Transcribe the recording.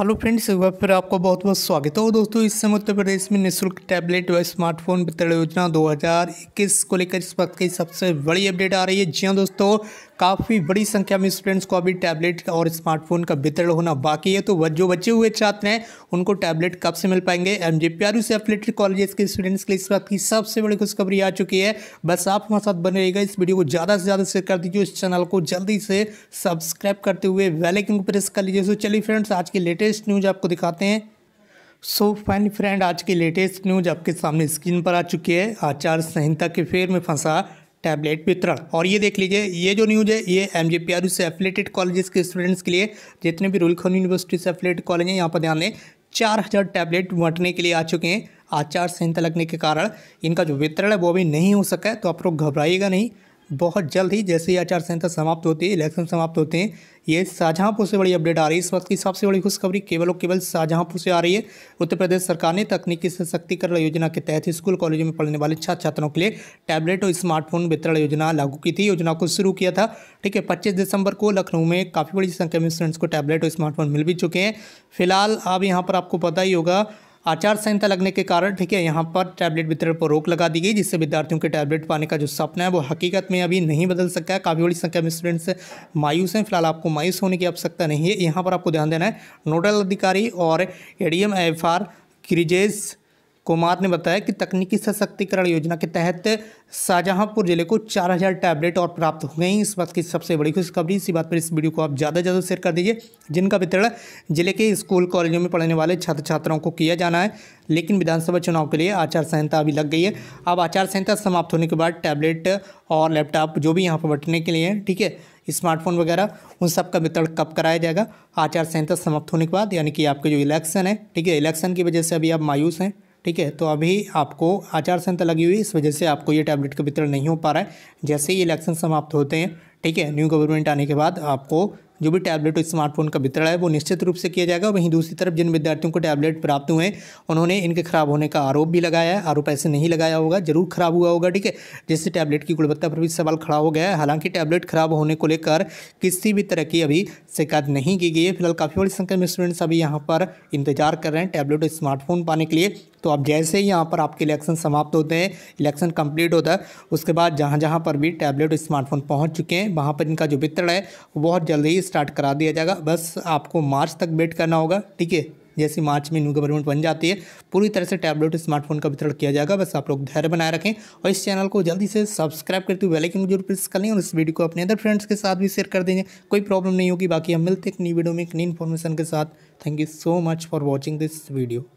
hello friends एक बार फिर आपका बहुत बहुत स्वागत है दोस्तों इस समय उत्तर प्रदेश में निःशुल्क टैबलेट व स्मार्टफोन वितरण योजना 2021 को लेकर इस वक्त की सबसे बड़ी अपडेट आ रही है जी हाँ दोस्तों काफ़ी बड़ी संख्या में स्टूडेंट्स को अभी टैबलेट और स्मार्टफोन का वितरण होना बाकी है तो जो बचे हुए छात्र हैं उनको टैबलेट कब से मिल पाएंगे एम से एफिलेटेड कॉलेज के स्टूडेंट्स के लिए इस बात की सबसे बड़ी खुशखबरी आ चुकी है बस आप हमारे साथ बने रहेगा इस वीडियो को ज़्यादा से ज़्यादा शेयर कर दीजिए इस चैनल को जल्दी से सब्सक्राइब करते हुए वेलाइकन को प्रेस कर लीजिए सो तो चलिए फ्रेंड्स आज की लेटेस्ट न्यूज़ आपको दिखाते हैं सो फाइन फ्रेंड आज की लेटेस्ट न्यूज आपके सामने स्क्रीन पर आ चुकी है आचार संहिता के फेर में फंसा टैबलेट वितरण और ये देख लीजिए ये जो न्यूज़ है ये एम जे पी आर से एफिलेटेड कॉलेजेस के स्टूडेंट्स के लिए जितने भी रुलखन यूनिवर्सिटी से एफिलेटेड कॉलेज हैं यहाँ पर ध्यान दें चार हज़ार टैबलेट बंटने के लिए आ चुके हैं आचार संहिता लगने के कारण इनका जो वितरण है वो भी नहीं हो सका है तो आप लोग घबराइएगा नहीं बहुत जल्द ही जैसे ही आचार संहिता समाप्त होती है इलेक्शन समाप्त होते हैं ये शाहजहाँपुर से बड़ी अपडेट आ रही है इस वक्त की सबसे बड़ी खुशखबरी केवल और केवल शाहजहाँपुर से आ रही है उत्तर प्रदेश सरकार ने तकनीकी सशक्तिकरण योजना के तहत स्कूल कॉलेजों में पढ़ने वाले छात्र छात्रों के लिए टैबलेट और स्मार्टफोन वितरण योजना लागू की थी योजना को शुरू किया था ठीक है पच्चीस दिसंबर को लखनऊ में काफ़ी बड़ी संख्या में स्टूडेंट्स को टैबलेट और स्मार्टफोन मिल भी चुके हैं फिलहाल अब यहाँ पर आपको पता ही होगा आचार संहिता लगने के कारण ठीक है यहाँ पर टैबलेट वितरण पर रोक लगा दी गई जिससे विद्यार्थियों के टैबलेट पाने का जो सपना है वो हकीकत में अभी नहीं बदल सकता है काफ़ी बड़ी संख्या में स्टूडेंट्स मायूस हैं फिलहाल आपको मायूस होने की आवश्यकता नहीं है यहाँ पर आपको ध्यान देना है नोडल अधिकारी और A D M F R Krijesh Kumar ने बताया कि तकनीकी सशक्तिकरण योजना के तहत शाहजहांपुर जिले को 4000 टैबलेट और प्राप्त हो गई इस बात की सबसे बड़ी खुशखबरी इसी बात पर इस वीडियो को आप ज़्यादा से ज़्यादा शेयर कर दीजिए जिनका वितरण जिले के स्कूल कॉलेजों में पढ़ने वाले छात्र छात्राओं को किया जाना है लेकिन विधानसभा चुनाव के लिए आचार संहिता अभी लग गई है अब आचार संहिता समाप्त होने के बाद टैबलेट और लैपटॉप जो भी यहाँ पर बटने के लिए हैं ठीक है स्मार्टफोन वगैरह उन सब का वितरण कब कराया जाएगा आचार संहिता समाप्त होने के बाद यानी कि आपके जो इलेक्शन है ठीक है इलेक्शन की वजह से अभी आप मायूस हैं ठीक है तो अभी आपको आचार संहिता लगी हुई इस वजह से आपको ये टैबलेट का वितरण नहीं हो पा रहा है जैसे ही इलेक्शन समाप्त होते हैं ठीक है न्यू गवर्नमेंट आने के बाद आपको जो भी टैबलेट और स्मार्टफोन का वितरण है वो निश्चित रूप से किया जाएगा वहीं दूसरी तरफ जिन विद्यार्थियों को टैबलेट प्राप्त हुए हैं उन्होंने इनके खराब होने का आरोप भी लगाया है आरोप ऐसे नहीं लगाया होगा जरूर खराब हुआ होगा ठीक है जिससे टैबलेट की गुणवत्ता पर भी सवाल खड़ा हो गया है हालांकि टैबलेट खराब होने को लेकर किसी भी तरह की अभी शिकायत नहीं की गई है फिलहाल काफ़ी बड़ी संख्या में स्टूडेंट्स अभी यहाँ पर इंतजार कर रहे हैं टैबलेट और स्मार्टफोन पाने के लिए तो अब जैसे ही यहाँ पर आपके इलेक्शन समाप्त होते हैं इलेक्शन कंप्लीट होता है उसके बाद जहाँ जहाँ पर भी टैबलेट और स्मार्टफोन पहुँच चुके हैं वहाँ पर इनका जो वितरण है बहुत जल्दी ही स्टार्ट करा दिया जाएगा बस आपको मार्च तक वेट करना होगा ठीक है जैसे मार्च में न्यू गवर्नमेंट बन जाती है पूरी तरह से टैबलेट और स्मार्टफोन का वितरण किया जाएगा बस आप लोग धैर्य बनाए रखें और इस चैनल को जल्दी से सब्सक्राइब करते हुए बेलाइकन जरूर प्रेस कर लें और इस वीडियो को अपने अदर फ्रेंड्स के साथ भी शेयर कर देंगे कोई प्रॉब्लम नहीं होगी बाकी हम मिलते हैं एक नई वीडियो में एक नई इन्फॉर्मेशन के साथ thank you so much for watching this video